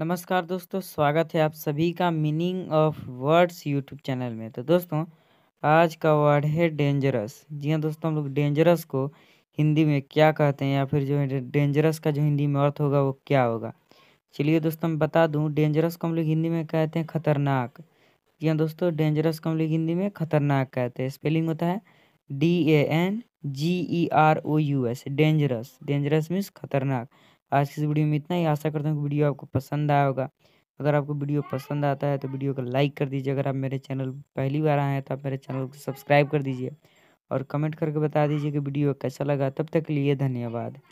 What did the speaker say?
नमस्कार दोस्तों स्वागत है आप सभी का meaning of words YouTube channel में तो दोस्तों आज का वर्ड है डेंजरस जी हाँ दोस्तों हम लोग डेंजरस को हिंदी में क्या कहते हैं या फिर जो डेंजरस का जो हिंदी में अर्थ होगा वो क्या होगा चलिए दोस्तों मैं बता दूँ डेंजरस को हम लोग हिंदी में कहते हैं खतरनाक जी हाँ दोस्तों डेंजरस को हम लोग हिंदी में खतरनाक कहते हैं स्पेलिंग होता है D A N G E R O U S dangerous dangerous means खतरनाक आज की इस वीडियो में इतना ही आशा करता हूँ कि वीडियो आपको पसंद आया होगा अगर आपको वीडियो पसंद आता है तो वीडियो को लाइक कर दीजिए अगर आप मेरे चैनल पहली बार आए हैं तो आप मेरे चैनल को सब्सक्राइब कर दीजिए और कमेंट करके बता दीजिए कि वीडियो कैसा लगा तब तक के लिए धन्यवाद